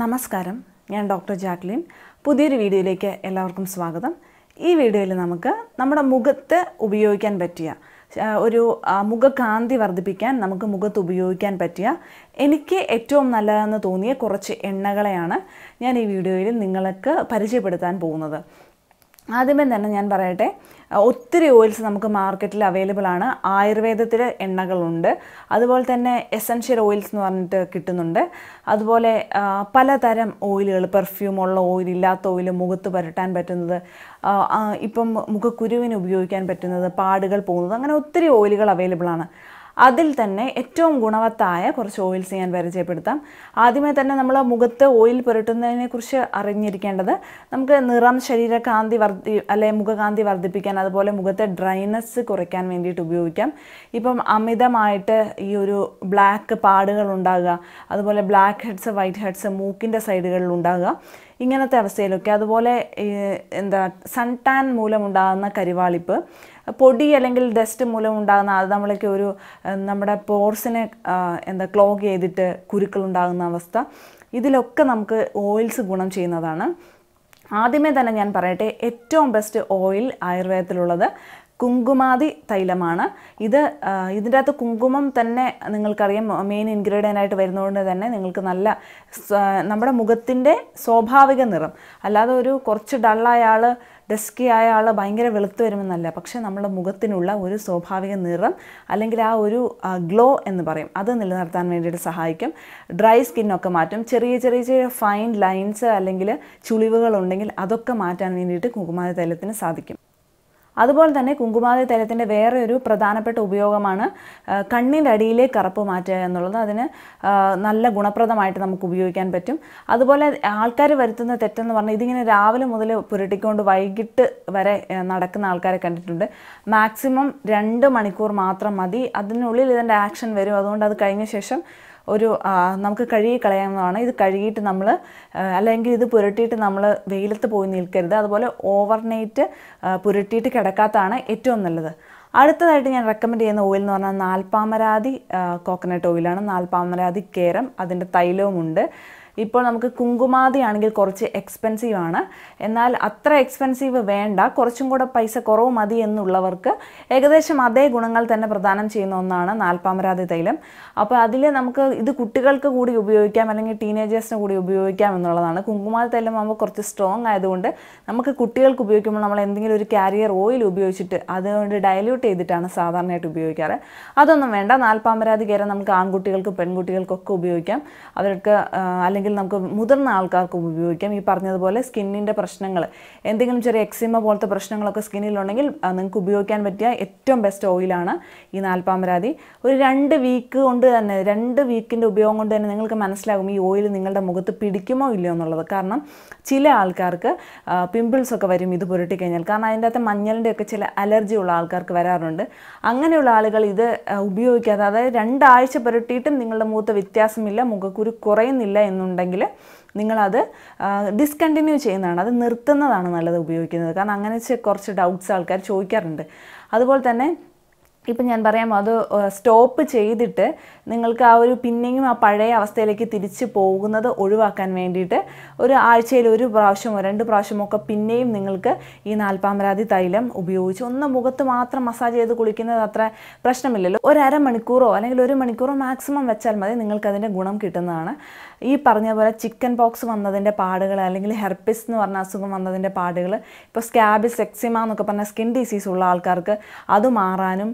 നമസ്കാരം ഞാൻ doctor Jacqueline പുതിയൊരു വീഡിയോയിലേക്ക് എല്ലാവർക്കും സ്വാഗതം ഈ വീഡിയോയിൽ നമുക്ക് നമ്മുടെ മുഖത്ത് ഉപയോഗിക്കാൻ പറ്റിയ ഒരു മുഖകാന്തി വർദ്ധിപ്പിക്കാൻ നമുക്ക് മുഖത്ത് ഉപയോഗിക്കാൻ പറ്റിയ എനിക്ക് ഏറ്റവും നല്ലതെന്ന് തോന്നിയ കുറച്ച് എണ്ണകളെയാണ് ഞാൻ ഈ വീഡിയോയിൽ നിങ്ങൾക്ക് പരിചയപ്പെടുത്താൻ പോകുന്നത് ആദ്യമേ തന്നെ ഞാൻ പറയട്ടെ ഒത്തിരി ഓയിൽസ് നമുക്ക് മാർക്കറ്റിൽ അവൈലബിൾ ആണ് ആയുർവേദത്തിൽ എണ്ണകളുണ്ട് അതുപോലെ തന്നെ എസൻഷ്യൽ ഓയിൽസ് എന്ന് പറഞ്ഞിട്ട് കിട്ടുന്നുണ്ട് അതുപോലെ പലതരം ഓയിലുകൾ പെർഫ്യൂം ഉള്ള ഓയിൽ ഇല്ലാത്ത ഓയിൽ മുഖത്ത് പുരട്ടാൻ പറ്റുന്നത് ഇപ്പം മുഖക്കുരുവിന് ഉപയോഗിക്കാൻ പറ്റുന്നത് പാടുകൾ പോകുന്നത് അങ്ങനെ ഒത്തിരി ഓയിലുകൾ അവൈലബിൾ ആണ് അതിൽ തന്നെ ഏറ്റവും ഗുണവത്തായ കുറച്ച് ഓയിൽസ് ഞാൻ പരിചയപ്പെടുത്താം ആദ്യമേ തന്നെ നമ്മൾ മുഖത്ത് ഓയിൽ പുരട്ടുന്നതിനെക്കുറിച്ച് അറിഞ്ഞിരിക്കേണ്ടത് നമുക്ക് നിറം ശരീരകാന്തി വർദ്ധി അല്ലെ മുഖകാന്തി വർദ്ധിപ്പിക്കാൻ അതുപോലെ മുഖത്തെ ഡ്രൈനസ് കുറയ്ക്കാൻ വേണ്ടിയിട്ട് ഉപയോഗിക്കാം ഇപ്പം അമിതമായിട്ട് ഈ ഒരു ബ്ലാക്ക് പാടുകൾ ഉണ്ടാകുക അതുപോലെ ബ്ലാക്ക് ഹെഡ്സ് വൈറ്റ് ഹെഡ്സ് മൂക്കിൻ്റെ സൈഡുകളിൽ ഉണ്ടാകുക ഇങ്ങനത്തെ അവസ്ഥയിലൊക്കെ അതുപോലെ എന്താ സൺ ടാൻ മൂലമുണ്ടാകുന്ന കരിവാളിപ്പ് പൊടി അല്ലെങ്കിൽ ഡസ്റ്റ് ഉണ്ടാകുന്ന അത് നമ്മളൊക്കെ ഒരു നമ്മുടെ പോർസിനെ എന്താ ക്ലോഗ് ചെയ്തിട്ട് ഉണ്ടാകുന്ന അവസ്ഥ ഇതിലൊക്കെ നമുക്ക് ഓയിൽസ് ഗുണം ചെയ്യുന്നതാണ് ആദ്യമേ തന്നെ ഞാൻ പറയട്ടെ ഏറ്റവും ബെസ്റ്റ് ഓയിൽ ആയുർവേദത്തിലുള്ളത് കുങ്കുമാതി തൈലമാണ് ഇത് ഇതിൻ്റെ അകത്ത് കുങ്കുമം തന്നെ നിങ്ങൾക്കറിയാം മെയിൻ ഇൻഗ്രീഡിയൻ്റ് ആയിട്ട് വരുന്നതുകൊണ്ട് തന്നെ നിങ്ങൾക്ക് നല്ല നമ്മുടെ മുഖത്തിൻ്റെ സ്വാഭാവിക നിറം അല്ലാതെ ഒരു കുറച്ച് ഡള്ളായ ആൾ ഡസ്കി ആയ ആൾ ഭയങ്കര വെളുത്ത് വരുമെന്നല്ല പക്ഷേ നമ്മുടെ മുഖത്തിനുള്ള ഒരു സ്വാഭാവിക നിറം അല്ലെങ്കിൽ ആ ഒരു ഗ്ലോ എന്ന് പറയും അത് നിലനിർത്താൻ വേണ്ടിയിട്ട് സഹായിക്കും ഡ്രൈ സ്കിന്നൊക്കെ മാറ്റും ചെറിയ ചെറിയ ചെറിയ ഫൈൻ ലൈൻസ് അല്ലെങ്കിൽ ചുളിവുകളുണ്ടെങ്കിൽ അതൊക്കെ മാറ്റാൻ വേണ്ടിയിട്ട് കുങ്കുമാര തൈലത്തിന് സാധിക്കും അതുപോലെ തന്നെ കുങ്കുമാതി തൈലത്തിൻ്റെ വേറെ ഒരു പ്രധാനപ്പെട്ട ഉപയോഗമാണ് കണ്ണിൻ്റെ അടിയിലെ കറുപ്പ് മാറ്റുക എന്നുള്ളത് അതിന് നല്ല ഗുണപ്രദമായിട്ട് നമുക്ക് ഉപയോഗിക്കാൻ പറ്റും അതുപോലെ ആൾക്കാർ വരുത്തുന്ന തെറ്റെന്ന് പറഞ്ഞാൽ ഇതിങ്ങനെ രാവിലെ മുതൽ പുരട്ടിക്കൊണ്ട് വൈകിട്ട് വരെ നടക്കുന്ന ആൾക്കാരെ കണ്ടിട്ടുണ്ട് മാക്സിമം രണ്ട് മണിക്കൂർ മാത്രം മതി അതിനുള്ളിൽ ഇതിൻ്റെ ആക്ഷൻ വരും അതുകൊണ്ട് അത് കഴിഞ്ഞ ശേഷം ഒരു നമുക്ക് കഴുകി കളയാവുന്നതാണ് ഇത് കഴുകിയിട്ട് നമ്മൾ അല്ലെങ്കിൽ ഇത് പുരട്ടിയിട്ട് നമ്മൾ വെയിലത്ത് പോയി നിൽക്കരുത് അതുപോലെ ഓവർനൈറ്റ് പുരട്ടിയിട്ട് കിടക്കാത്തതാണ് ഏറ്റവും നല്ലത് അടുത്തതായിട്ട് ഞാൻ റെക്കമെൻഡ് ചെയ്യുന്ന ഓയിൽ എന്ന് പറഞ്ഞാൽ നാൽപ്പാമരാതി കോക്കനട്ട് ഓയിലാണ് നാൽപ്പാമരാതി കേരം അതിൻ്റെ തൈലവുമുണ്ട് ഇപ്പോൾ നമുക്ക് കുങ്കുമാതി ആണെങ്കിൽ കുറച്ച് എക്സ്പെൻസീവ് ആണ് എന്നാൽ അത്ര എക്സ്പെൻസീവ് വേണ്ട കുറച്ചും കൂടെ പൈസ കുറവ് മതി എന്നുള്ളവർക്ക് ഏകദേശം അതേ ഗുണങ്ങൾ തന്നെ പ്രദാനം ചെയ്യുന്ന ഒന്നാണ് നാൽപ്പാമരാതി തൈലം അപ്പോൾ അതിൽ നമുക്ക് ഇത് കുട്ടികൾക്ക് കൂടി ഉപയോഗിക്കാം അല്ലെങ്കിൽ ടീനേജേഴ്സിന് കൂടി ഉപയോഗിക്കാം എന്നുള്ളതാണ് കുങ്കുമാതി തൈലം ആകുമ്പോൾ കുറച്ച് സ്ട്രോങ് ആയതുകൊണ്ട് നമുക്ക് കുട്ടികൾക്ക് ഉപയോഗിക്കുമ്പോൾ നമ്മൾ എന്തെങ്കിലും ഒരു കാരിയർ ഓയിൽ ഉപയോഗിച്ചിട്ട് അതുകൊണ്ട് ഡയല്യൂട്ട് ചെയ്തിട്ടാണ് സാധാരണയായിട്ട് ഉപയോഗിക്കാറ് അതൊന്നും വേണ്ട നാൽപ്പാമരാതി കയറാൻ നമുക്ക് ആൺകുട്ടികൾക്ക് പെൺകുട്ടികൾക്കൊക്കെ ഉപയോഗിക്കാം അവർക്ക് അല്ലെങ്കിൽ അല്ലെങ്കിൽ നമുക്ക് മുതിർന്ന ആൾക്കാർക്കും ഉപയോഗിക്കാം ഈ പറഞ്ഞതുപോലെ സ്കിന്നിൻ്റെ പ്രശ്നങ്ങൾ എന്തെങ്കിലും ചെറിയ എക്സിമ പോലത്തെ പ്രശ്നങ്ങളൊക്കെ സ്കിന്നിലുണ്ടെങ്കിൽ നിങ്ങൾക്ക് ഉപയോഗിക്കാൻ പറ്റിയ ഏറ്റവും ബെസ്റ്റ് ഓയിലാണ് ഈ നാൽപ്പാമരാതി ഒരു രണ്ട് വീക്ക് കൊണ്ട് തന്നെ രണ്ട് വീക്കിൻ്റെ ഉപയോഗം കൊണ്ട് തന്നെ നിങ്ങൾക്ക് മനസ്സിലാകും ഈ ഓയിൽ നിങ്ങളുടെ മുഖത്ത് പിടിക്കുമോ ഇല്ലയോ എന്നുള്ളത് കാരണം ചില ആൾക്കാർക്ക് പിമ്പിൾസൊക്കെ ഒക്കെ വരും ഇത് പുരട്ടിക്കഴിഞ്ഞാൽ കാരണം അതിൻ്റെ അകത്ത് മഞ്ഞളിൻ്റെ ഒക്കെ ചില അലർജി ഉള്ള ആൾക്കാർക്ക് വരാറുണ്ട് അങ്ങനെയുള്ള ആളുകൾ ഇത് ഉപയോഗിക്കാതെ അതായത് രണ്ടാഴ്ച പുരട്ടിയിട്ടും നിങ്ങളുടെ മുഖത്ത് വ്യത്യാസമില്ല മുഖക്കുരു കുറയുന്നില്ല എന്നുണ്ട് ഉണ്ടെങ്കിൽ നിങ്ങളത് ഡിസ്കണ്ടിന്യൂ ചെയ്യുന്നതാണ് അത് നിർത്തുന്നതാണ് നല്ലത് ഉപയോഗിക്കുന്നത് കാരണം അങ്ങനെ കുറച്ച് ഡൗട്ട്സ് ആൾക്കാർ ചോദിക്കാറുണ്ട് അതുപോലെ തന്നെ ഇപ്പം ഞാൻ പറയാം അത് സ്റ്റോപ്പ് ചെയ്തിട്ട് നിങ്ങൾക്ക് ആ ഒരു പിന്നെയും ആ പഴയ അവസ്ഥയിലേക്ക് തിരിച്ചു പോകുന്നത് ഒഴിവാക്കാൻ വേണ്ടിയിട്ട് ഒരു ആഴ്ചയിൽ ഒരു പ്രാവശ്യമോ രണ്ട് ഒക്കെ പിന്നെയും നിങ്ങൾക്ക് ഈ നാൽപ്പാമരാതി തൈലം ഉപയോഗിച്ച് ഒന്ന് മുഖത്ത് മാത്രം മസാജ് ചെയ്ത് കുളിക്കുന്നത് അത്ര പ്രശ്നമില്ലല്ലോ ഒരു മണിക്കൂറോ അല്ലെങ്കിൽ ഒരു മണിക്കൂറോ മാക്സിമം വെച്ചാൽ മതി നിങ്ങൾക്കതിൻ്റെ ഗുണം കിട്ടുന്നതാണ് ഈ പറഞ്ഞ പോലെ ചിക്കൻ പോക്സ് വന്നതിൻ്റെ പാടുകൾ അല്ലെങ്കിൽ ഹെർപ്പിസ് എന്ന് പറഞ്ഞ അസുഖം വന്നതിൻ്റെ പാടുകൾ ഇപ്പോൾ സ്കാബിസ് എക്സിമ എന്നൊക്കെ പറഞ്ഞ സ്കിൻ ഡിസീസ് ഉള്ള ആൾക്കാർക്ക് അത് മാറാനും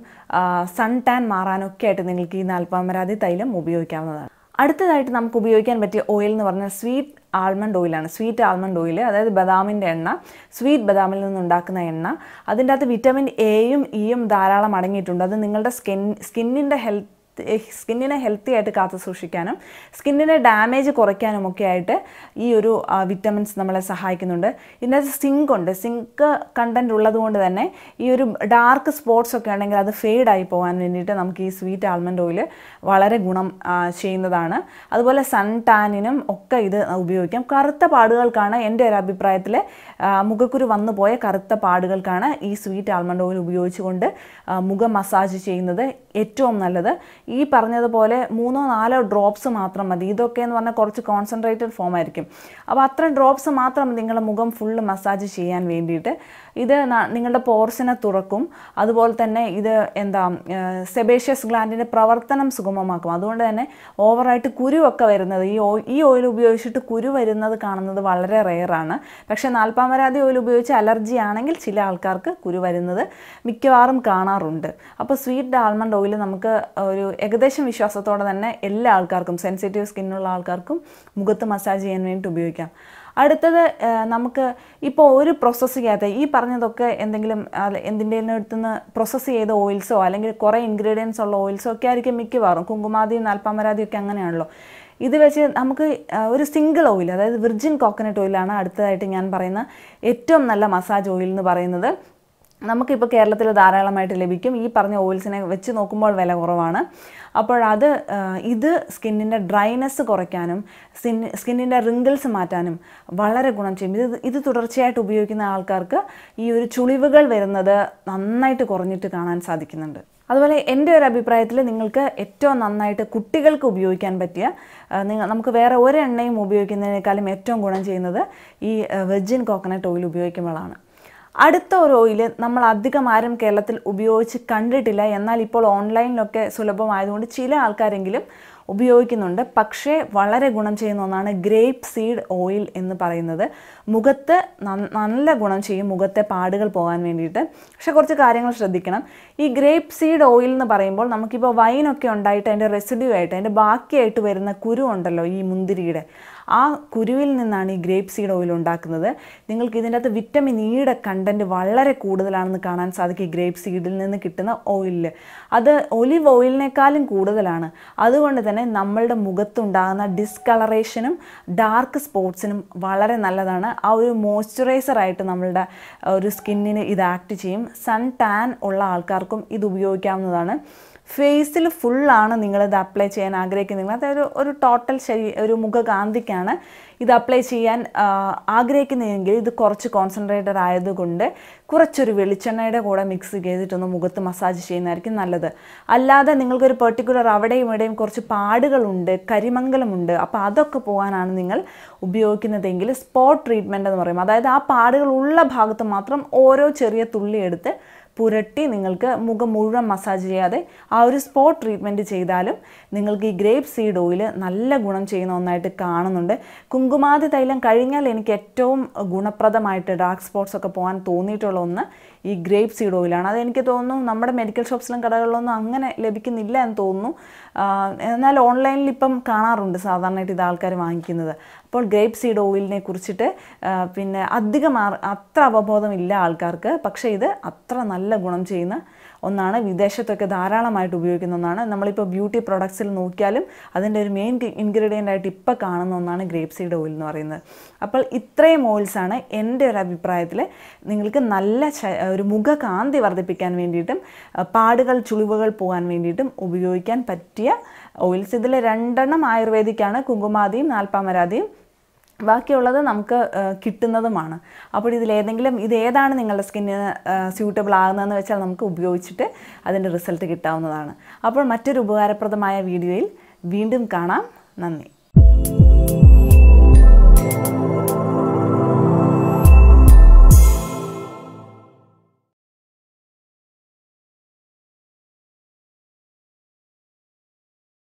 സൺ ടാൻ മാറാനൊക്കെ ആയിട്ട് നിങ്ങൾക്ക് ഈ നാൽപ്പാമരാതി തൈലം ഉപയോഗിക്കാവുന്നതാണ് അടുത്തതായിട്ട് നമുക്ക് ഉപയോഗിക്കാൻ പറ്റിയ ഓയിൽ എന്ന് പറഞ്ഞാൽ സ്വീറ്റ് ആൽമണ്ട് ഓയിലാണ് സ്വീറ്റ് ആൽമണ്ട് ഓയിൽ അതായത് ബദാമിൻ്റെ എണ്ണ സ്വീറ്റ് ബദാമിൽ നിന്നുണ്ടാക്കുന്ന എണ്ണ അതിൻ്റെ അകത്ത് വിറ്റമിൻ എയും ഇയും e ധാരാളം അടങ്ങിയിട്ടുണ്ട് അത് നിങ്ങളുടെ സ്കിൻ സ്കിന്നിൻ്റെ ഹെൽത്ത് സ്കിന്നിനെ ഹെൽത്തി ആയിട്ട് കാത്തു സൂക്ഷിക്കാനും സ്കിന്നിനെ ഡാമേജ് കുറയ്ക്കാനും ഒക്കെ ആയിട്ട് ഈ ഒരു വിറ്റമിൻസ് നമ്മളെ സഹായിക്കുന്നുണ്ട് ഇതിനകത്ത് സിങ്ക് ഉണ്ട് സിങ്ക് കണ്ടൻറ്റ് ഉള്ളതുകൊണ്ട് തന്നെ ഈ ഒരു ഡാർക്ക് സ്പോട്ട്സ് ഒക്കെ ഉണ്ടെങ്കിൽ അത് ഫെയ്ഡായി പോകാൻ വേണ്ടിയിട്ട് നമുക്ക് ഈ സ്വീറ്റ് ആൽമണ്ട് ഓയിൽ വളരെ ഗുണം ചെയ്യുന്നതാണ് അതുപോലെ സൺ ടാനിനും ഒക്കെ ഇത് ഉപയോഗിക്കാം കറുത്ത പാടുകൾക്കാണ് എൻ്റെ ഒരു അഭിപ്രായത്തിൽ മുഖക്കുരു വന്നു പോയ കറുത്ത പാടുകൾക്കാണ് ഈ സ്വീറ്റ് ആൽമണ്ട് ഓയിൽ ഉപയോഗിച്ചുകൊണ്ട് മുഖം മസാജ് ചെയ്യുന്നത് ഏറ്റവും നല്ലത് ഈ പറഞ്ഞതുപോലെ മൂന്നോ നാലോ ഡ്രോപ്സ് മാത്രം മതി ഇതൊക്കെ എന്ന് പറഞ്ഞാൽ കുറച്ച് കോൺസെൻട്രേറ്റഡ് ഫോം ആയിരിക്കും അപ്പോൾ അത്ര ഡ്രോപ്സ് മാത്രം നിങ്ങളുടെ മുഖം ഫുള്ള് മസാജ് ചെയ്യാൻ വേണ്ടിയിട്ട് ഇത് നിങ്ങളുടെ പോർസിനെ തുറക്കും അതുപോലെ തന്നെ ഇത് എന്താ സെബേഷ്യസ് ഗ്ലാൻഡിൻ്റെ പ്രവർത്തനം സുഗമമാക്കും അതുകൊണ്ട് തന്നെ ഓവറായിട്ട് കുരുവൊക്കെ വരുന്നത് ഈ ഈ ഓയിൽ ഉപയോഗിച്ചിട്ട് കുരു വരുന്നത് കാണുന്നത് വളരെ റെയറാണ് പക്ഷേ നാൽപ്പാമരാതി ഓയിൽ ഉപയോഗിച്ച് അലർജി ആണെങ്കിൽ ചില ആൾക്കാർക്ക് കുരു വരുന്നത് മിക്കവാറും കാണാറുണ്ട് അപ്പോൾ സ്വീറ്റ് ആൽമണ്ട് ഓയിൽ നമുക്ക് ഒരു ഏകദേശം വിശ്വാസത്തോടെ തന്നെ എല്ലാ ആൾക്കാർക്കും സെൻസിറ്റീവ് സ്കിന്നുള്ള ആൾക്കാർക്കും മുഖത്ത് മസാജ് ചെയ്യാൻ വേണ്ടിയിട്ട് ഉപയോഗിക്കാം അടുത്തത് നമുക്ക് ഇപ്പോൾ ഒരു പ്രോസസ്സ് ചെയ്യാത്ത ഈ പറഞ്ഞതൊക്കെ എന്തെങ്കിലും എന്തിൻ്റെയും അടുത്തുനിന്ന് പ്രോസസ്സ് ചെയ്ത ഓയിൽസോ അല്ലെങ്കിൽ കുറേ ഇൻഗ്രീഡിയൻസ് ഉള്ള ഓയിൽസോ ഒക്കെ ആയിരിക്കും മിക്കവാറും കുങ്കുമാതിയും നാൽപ്പാമരാതിയും ഒക്കെ അങ്ങനെയാണല്ലോ ഇത് വെച്ച് നമുക്ക് ഒരു സിംഗിൾ ഓയിൽ അതായത് വിർജിൻ കോക്കനട്ട് ഓയിലാണ് അടുത്തതായിട്ട് ഞാൻ പറയുന്ന ഏറ്റവും നല്ല മസാജ് ഓയിൽ എന്ന് പറയുന്നത് നമുക്കിപ്പോൾ കേരളത്തിൽ ധാരാളമായിട്ട് ലഭിക്കും ഈ പറഞ്ഞ ഓയിൽസിനെ വെച്ച് നോക്കുമ്പോൾ വില കുറവാണ് അപ്പോൾ അത് ഇത് സ്കിന്നിൻ്റെ ഡ്രൈനെസ് കുറയ്ക്കാനും സ്കിൻ സ്കിന്നിൻ്റെ റിങ്കിൾസ് മാറ്റാനും വളരെ ഗുണം ചെയ്യും ഇത് ഇത് തുടർച്ചയായിട്ട് ഉപയോഗിക്കുന്ന ആൾക്കാർക്ക് ഈ ഒരു ചുളിവുകൾ വരുന്നത് നന്നായിട്ട് കുറഞ്ഞിട്ട് കാണാൻ സാധിക്കുന്നുണ്ട് അതുപോലെ എൻ്റെ ഒരു അഭിപ്രായത്തിൽ നിങ്ങൾക്ക് ഏറ്റവും നന്നായിട്ട് കുട്ടികൾക്ക് ഉപയോഗിക്കാൻ പറ്റിയ നിങ്ങൾ നമുക്ക് വേറെ ഒരെണ്ണയും ഉപയോഗിക്കുന്നതിനേക്കാളും ഏറ്റവും ഗുണം ചെയ്യുന്നത് ഈ വെജിൻ കോക്കനട്ട് ഓയിൽ ഉപയോഗിക്കുമ്പോഴാണ് അടുത്ത ഒരു ഓയിൽ നമ്മൾ അധികം ആരും കേരളത്തിൽ ഉപയോഗിച്ച് കണ്ടിട്ടില്ല എന്നാൽ ഇപ്പോൾ ഓൺലൈനിലൊക്കെ സുലഭമായതുകൊണ്ട് ചില ആൾക്കാരെങ്കിലും ഉപയോഗിക്കുന്നുണ്ട് പക്ഷേ വളരെ ഗുണം ചെയ്യുന്ന ഒന്നാണ് ഗ്രേപ്പ് സീഡ് ഓയിൽ എന്ന് പറയുന്നത് മുഖത്ത് നല്ല ഗുണം ചെയ്യും മുഖത്തെ പാടുകൾ പോകാൻ വേണ്ടിയിട്ട് പക്ഷേ കുറച്ച് കാര്യങ്ങൾ ശ്രദ്ധിക്കണം ഈ ഗ്രേപ്പ് സീഡ് ഓയിൽ എന്ന് പറയുമ്പോൾ നമുക്കിപ്പോൾ വൈനൊക്കെ ഉണ്ടായിട്ട് അതിൻ്റെ റെസിഡ്യൂ ആയിട്ട് അതിൻ്റെ ബാക്കിയായിട്ട് വരുന്ന കുരു ഉണ്ടല്ലോ ഈ മുന്തിരിയുടെ ആ കുരുവിൽ നിന്നാണ് ഈ ഗ്രേപ്പ് സീഡ് ഓയിൽ ഉണ്ടാക്കുന്നത് നിങ്ങൾക്ക് ഇതിൻ്റെ അകത്ത് വിറ്റമിൻ ഇയുടെ കണ്ടൻറ്റ് വളരെ കൂടുതലാണെന്ന് കാണാൻ സാധിക്കും ഗ്രേപ്പ് സീഡിൽ നിന്ന് കിട്ടുന്ന ഓയിലിൽ അത് ഒലിവ് ഓയിലിനേക്കാളും കൂടുതലാണ് അതുകൊണ്ട് തന്നെ നമ്മളുടെ മുഖത്തുണ്ടാകുന്ന ഡിസ്കളറേഷനും ഡാർക്ക് സ്പോട്ട്സിനും വളരെ നല്ലതാണ് ആ ഒരു മോയ്സ്ചറൈസറായിട്ട് ആയിട്ട് നമ്മളുടെ ഒരു സ്കിന്നിന് ഇത് ആക്ട് ചെയ്യും സൺ ടാൻ ഉള്ള ആൾക്കാർക്കും ഇത് ഉപയോഗിക്കാവുന്നതാണ് ഫേസിൽ ഫുള്ളാണ് നിങ്ങളിത് അപ്ലൈ ചെയ്യാൻ ആഗ്രഹിക്കുന്നത് അതായത് ഒരു ടോട്ടൽ ശരീ ഒരു മുഖകാന്തിക്കാണ് ഇത് അപ്ലൈ ചെയ്യാൻ ആഗ്രഹിക്കുന്നതെങ്കിൽ ഇത് കുറച്ച് കോൺസെൻട്രേറ്റഡ് ആയതുകൊണ്ട് കുറച്ചൊരു വെളിച്ചെണ്ണയുടെ കൂടെ മിക്സ് ചെയ്തിട്ടൊന്ന് മുഖത്ത് മസാജ് ചെയ്യുന്നതായിരിക്കും നല്ലത് അല്ലാതെ നിങ്ങൾക്കൊരു പെർട്ടിക്കുലർ അവിടെയും ഇവിടെയും കുറച്ച് പാടുകളുണ്ട് കരിമംഗലമുണ്ട് അപ്പോൾ അതൊക്കെ പോകാനാണ് നിങ്ങൾ ഉപയോഗിക്കുന്നതെങ്കിൽ സ്പോട്ട് ട്രീറ്റ്മെൻ്റ് എന്ന് പറയും അതായത് ആ പാടുകളുള്ള ഭാഗത്ത് മാത്രം ഓരോ ചെറിയ തുള്ളി എടുത്ത് പുരട്ടി നിങ്ങൾക്ക് മുഖം മുഴുവൻ മസാജ് ചെയ്യാതെ ആ ഒരു സ്പോട്ട് ട്രീറ്റ്മെൻറ്റ് ചെയ്താലും നിങ്ങൾക്ക് ഈ ഗ്രേപ്പ് സീഡ് ഓയിൽ നല്ല ഗുണം ചെയ്യുന്ന ഒന്നായിട്ട് കാണുന്നുണ്ട് കുങ്കുമാതി തൈലം കഴിഞ്ഞാൽ എനിക്ക് ഏറ്റവും ഗുണപ്രദമായിട്ട് ഡാർക്ക് സ്പോട്ട്സ് ഒക്കെ പോകാൻ തോന്നിയിട്ടുള്ള ഒന്ന് ഈ ഗ്രേപ്പ് സീഡ് ഓയിലാണ് അതെനിക്ക് തോന്നുന്നു നമ്മുടെ മെഡിക്കൽ ഷോപ്സിലും കടകളിലൊന്നും അങ്ങനെ ലഭിക്കുന്നില്ല എന്ന് തോന്നുന്നു എന്നാൽ ഓൺലൈനിൽ ഇപ്പം കാണാറുണ്ട് സാധാരണയായിട്ട് ഇത് ആൾക്കാർ വാങ്ങിക്കുന്നത് അപ്പോൾ ഗ്രേപ്പ് സീഡ് ഓയിലിനെ കുറിച്ചിട്ട് പിന്നെ അധികം അത്ര അവബോധമില്ല ആൾക്കാർക്ക് പക്ഷേ ഇത് അത്ര നല്ല ഗുണം ചെയ്യുന്ന ഒന്നാണ് വിദേശത്തൊക്കെ ധാരാളമായിട്ട് ഉപയോഗിക്കുന്ന ഒന്നാണ് നമ്മളിപ്പോൾ ബ്യൂട്ടി പ്രൊഡക്ട്സിൽ നോക്കിയാലും അതിൻ്റെ ഒരു മെയിൻ ഇൻഗ്രീഡിയൻ്റ് ആയിട്ട് ഇപ്പോൾ കാണുന്ന ഒന്നാണ് ഗ്രേപ്പ് സീഡ് ഓയിൽ എന്ന് പറയുന്നത് അപ്പോൾ ഇത്രയും ഓയിൽസാണ് എൻ്റെ ഒരു അഭിപ്രായത്തിൽ നിങ്ങൾക്ക് നല്ല ഒരു മുഖകാന്തി വർദ്ധിപ്പിക്കാൻ വേണ്ടിയിട്ടും പാടുകൾ ചുളിവുകൾ പോകാൻ വേണ്ടിയിട്ടും ഉപയോഗിക്കാൻ പറ്റിയ ഓയിൽസ് ഇതിൽ രണ്ടെണ്ണം ആയുർവേദിക്കാണ് കുങ്കുമാതിയും നാൽപ്പാമരാതിയും ബാക്കിയുള്ളത് നമുക്ക് കിട്ടുന്നതുമാണ് അപ്പോൾ ഇതിലേതെങ്കിലും ഇതേതാണ് നിങ്ങളുടെ സ്കിന്നിന് സ്യൂട്ടബിൾ ആകുന്നതെന്ന് വെച്ചാൽ നമുക്ക് ഉപയോഗിച്ചിട്ട് അതിൻ്റെ റിസൾട്ട് കിട്ടാവുന്നതാണ് അപ്പോൾ മറ്റൊരു ഉപകാരപ്രദമായ വീഡിയോയിൽ വീണ്ടും കാണാം നന്ദി